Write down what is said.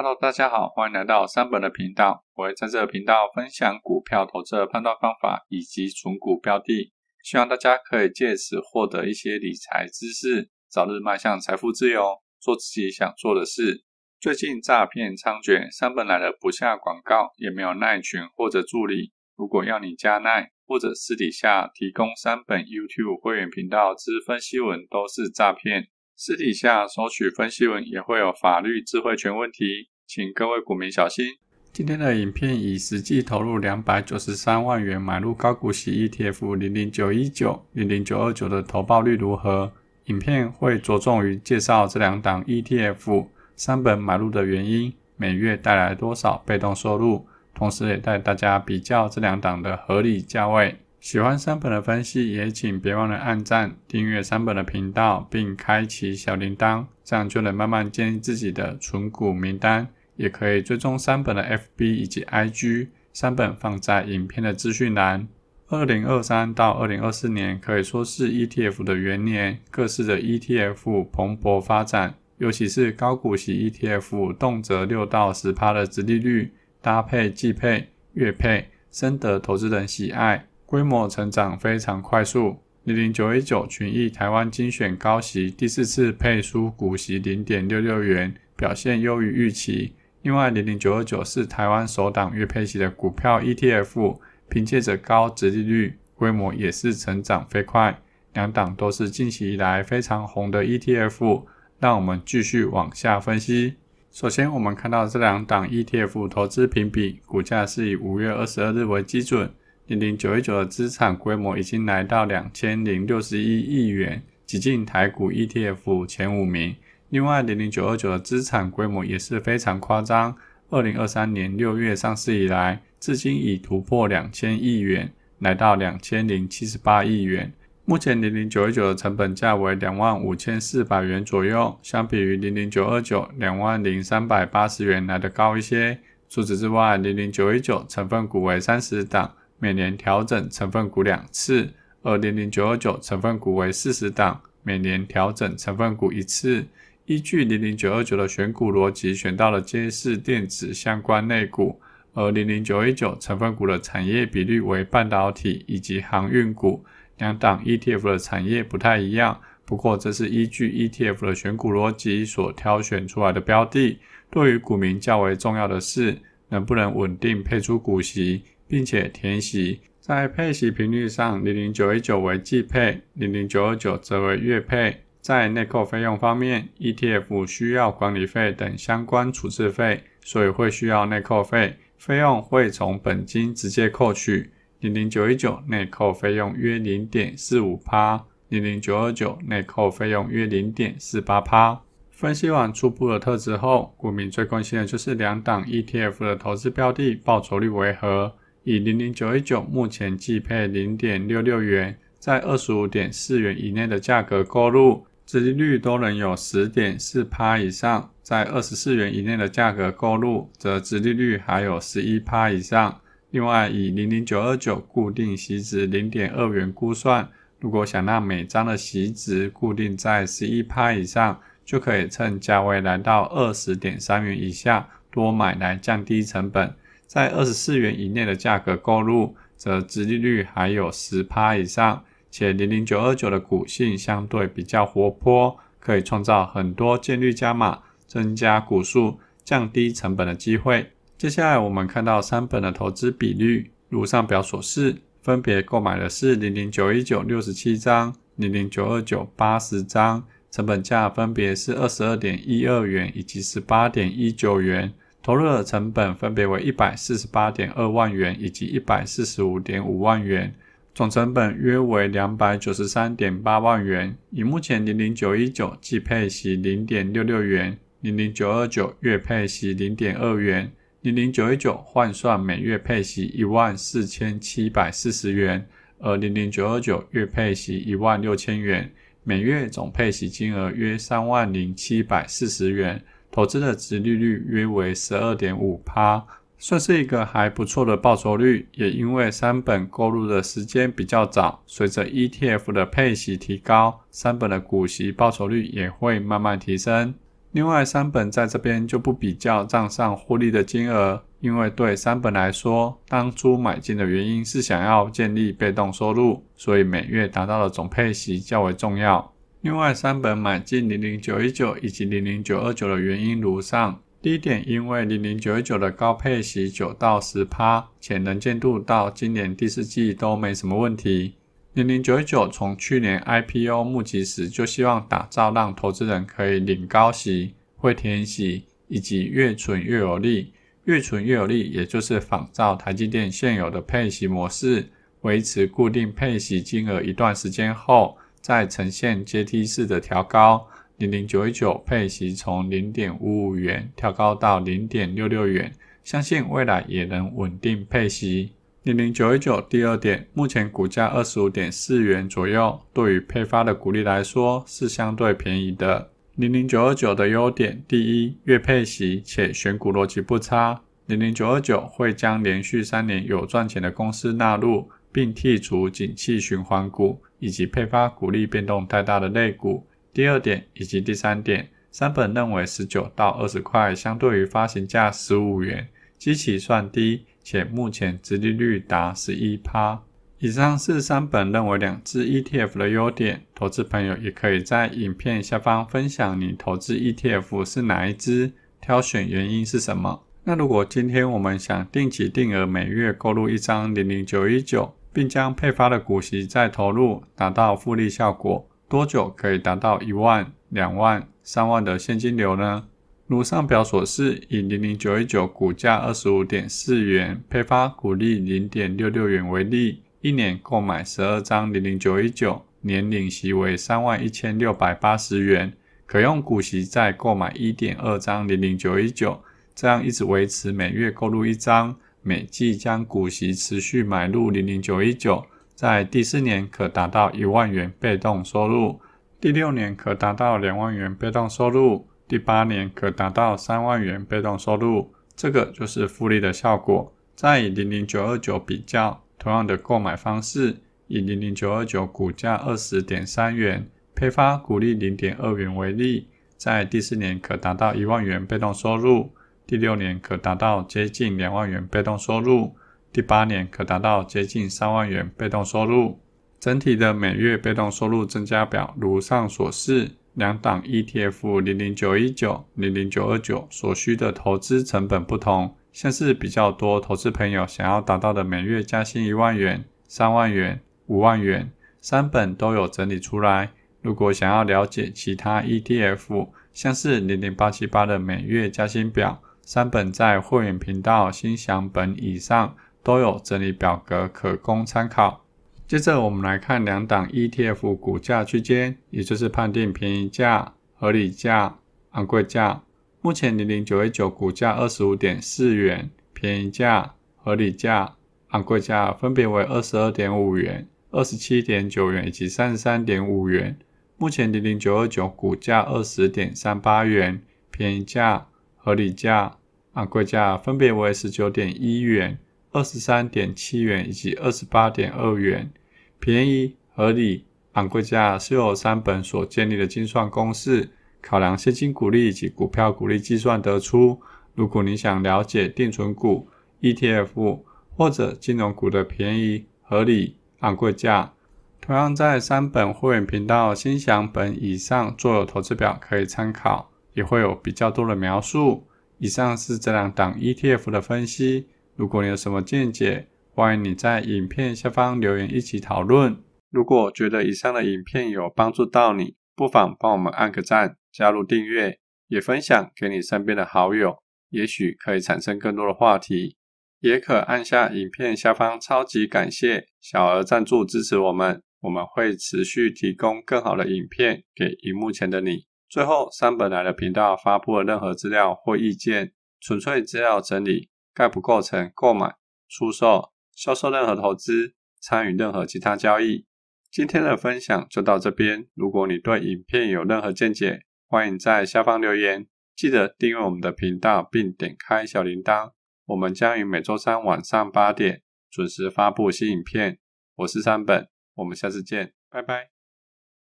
Hello，大家好，欢迎来到三本的频道。我会在这个频道分享股票投资的判断方法以及存股标的，希望大家可以借此获得一些理财知识，早日迈向财富自由，做自己想做的事。最近诈骗猖獗，三本来了不下广告，也没有耐群或者助理。如果要你加耐或者私底下提供三本 YouTube 会员频道之分析文，都是诈骗。私底下收取分析文也会有法律智慧权问题，请各位股民小心。今天的影片以实际投入两百九十三万元买入高股息 ETF 零零九一九、零零九二九的投报率如何？影片会着重于介绍这两档 ETF 三本买入的原因，每月带来多少被动收入，同时也带大家比较这两档的合理价位。喜欢三本的分析，也请别忘了按赞、订阅三本的频道，并开启小铃铛，这样就能慢慢建立自己的存股名单。也可以追踪三本的 FB 以及 IG，三本放在影片的资讯栏。二零二三到二零二四年可以说是 ETF 的元年，各式的 ETF 蓬勃发展，尤其是高股息 ETF，动辄六到十趴的殖利率，搭配季配、月配，深得投资人喜爱。规模成长非常快速，零零九一九群益台湾精选高息第四次配出股息零点六六元，表现优于预期。另外，零零九二九是台湾首档月配息的股票 ETF，凭借着高殖利率，规模也是成长飞快。两档都是近期以来非常红的 ETF，让我们继续往下分析。首先，我们看到这两档 ETF 投资评比股价是以五月二十二日为基准。零零九一九的资产规模已经来到两千零六十一亿元，挤进台股 ETF 前五名。另外，零零九二九的资产规模也是非常夸张，二零二三年六月上市以来，至今已突破两千亿元，来到两千零七十八亿元。目前零零九一九的成本价为两万五千四百元左右，相比于零零九二九两万零三百八十元来的高一些。除此之外，零零九一九成分股为三十档。每年调整成分股两次，二零零九二九成分股为四十档，每年调整成分股一次。依据零零九二九的选股逻辑，选到了监视电子相关类股，而零零九一九成分股的产业比率为半导体以及航运股，两档 ETF 的产业不太一样。不过这是依据 ETF 的选股逻辑所挑选出来的标的，对于股民较为重要的是。能不能稳定配出股息，并且填息？在配息频率上，零零九一九为季配，零零九二九则为月配。在内扣费用方面，ETF 需要管理费等相关处置费，所以会需要内扣费，费用会从本金直接扣取。零零九一九内扣费用约零点四五帕，零零九二九内扣费用约零点四八帕。分析完初步的特质后，股民最关心的就是两档 ETF 的投资标的报酬率为何？以零零九一九目前计配零点六六元，在二十五点四元以内的价格购入，殖利率都能有十点四趴以上；在二十四元以内的价格购入，则殖利率还有十一趴以上。另外，以零零九二九固定息值零点二元估算，如果想让每张的息值固定在十一趴以上，就可以趁价位来到二十点三元以下多买来降低成本，在二十四元以内的价格购入，则殖利率还有十趴以上，且零零九二九的股性相对比较活泼，可以创造很多建率加码、增加股数、降低成本的机会。接下来我们看到三本的投资比率，如上表所示，分别购买的是零零九一九六十七张，零零九二九八十张。成本价分别是二十二点一二元以及十八点一九元，投入的成本分别为一百四十八点二万元以及一百四十五点五万元，总成本约为两百九十三点八万元。以目前零零九一九计配息零点六六元，零零九二九月配息零点二元，零零九一九换算每月配息一万四千七百四十元，而零零九二九月配息一万六千元。每月总配息金额约三万零七百四十元，投资的殖利率约为十二点五趴，算是一个还不错的报酬率。也因为三本购入的时间比较早，随着 ETF 的配息提高，三本的股息报酬率也会慢慢提升。另外，三本在这边就不比较账上获利的金额，因为对三本来说，当初买进的原因是想要建立被动收入，所以每月达到的总配息较为重要。另外，三本买进零零九一九以及零零九二九的原因如上。第一点，因为零零九一九的高配息九到十趴，且能见度到今年第四季都没什么问题。零零九一九从去年 IPO 募集时就希望打造让投资人可以领高息、会填息，以及越存越有利。越存越有利，也就是仿照台积电现有的配息模式，维持固定配息金额一段时间后，再呈现阶梯式的调高。零零九一九配息从零点五五元调高到零点六六元，相信未来也能稳定配息。零零九一九第二点，目前股价二十五点四元左右，对于配发的股利来说是相对便宜的。零零九二九的优点，第一，月配息且选股逻辑不差。零零九二九会将连续三年有赚钱的公司纳入，并剔除景气循环股以及配发股利变动太大的类股。第二点以及第三点，三本认为十九到二十块相对于发行价十五元，基期算低。且目前殖利率达十一趴。以上是三本认为两支 ETF 的优点，投资朋友也可以在影片下方分享你投资 ETF 是哪一支，挑选原因是什么。那如果今天我们想定期定额每月购入一张零零九一九，并将配发的股息再投入，达到复利效果，多久可以达到一万、两万、三万的现金流呢？如上表所示，以零零九一九股价二十五点四元、配发股利零点六六元为例，一年购买十二张零零九一九，年领息为三万一千六百八十元，可用股息再购买一点二张零零九一九，这样一直维持每月购入一张，每季将股息持续买入零零九一九，在第四年可达到一万元被动收入，第六年可达到两万元被动收入。第八年可达到三万元被动收入，这个就是复利的效果。再以零零九二九比较，同样的购买方式，以零零九二九股价二十点三元，配发股利零点二元为例，在第四年可达到一万元被动收入，第六年可达到接近两万元被动收入，第八年可达到接近三万元被动收入。整体的每月被动收入增加表如上所示。两档 ETF 00919、00929所需的投资成本不同，像是比较多投资朋友想要达到的每月加薪一万元、三万元、五万元，三本都有整理出来。如果想要了解其他 ETF，像是00878的每月加薪表，三本在会员频道、新享本以上都有整理表格可供参考。接着我们来看两档 ETF 股价区间，也就是判定便宜价、合理价、昂贵价。目前零零九二九股价二十五点四元，便宜价、合理价、昂贵价分别为二十二点五元、二十七点九元以及三十三点五元。目前零零九二九股价二十点三八元，便宜价、合理价、昂贵价分别为十九点一元。二十三点七元以及二十八点二元，便宜合理昂贵价是由三本所建立的精算公式考量现金股利以及股票股利计算得出。如果你想了解定存股、ETF 或者金融股的便宜、合理、昂贵价，同样在三本会员频道新享本以上做投资表可以参考，也会有比较多的描述。以上是这两档 ETF 的分析。如果你有什么见解，欢迎你在影片下方留言一起讨论。如果觉得以上的影片有帮助到你，不妨帮我们按个赞，加入订阅，也分享给你身边的好友，也许可以产生更多的话题。也可按下影片下方超级感谢小额赞助支持我们，我们会持续提供更好的影片给荧幕前的你。最后，三本来的频道发布的任何资料或意见，纯粹资料整理。概不构成购买、出售、销售任何投资，参与任何其他交易。今天的分享就到这边。如果你对影片有任何见解，欢迎在下方留言。记得订阅我们的频道，并点开小铃铛。我们将于每周三晚上八点准时发布新影片。我是三本，我们下次见，拜拜。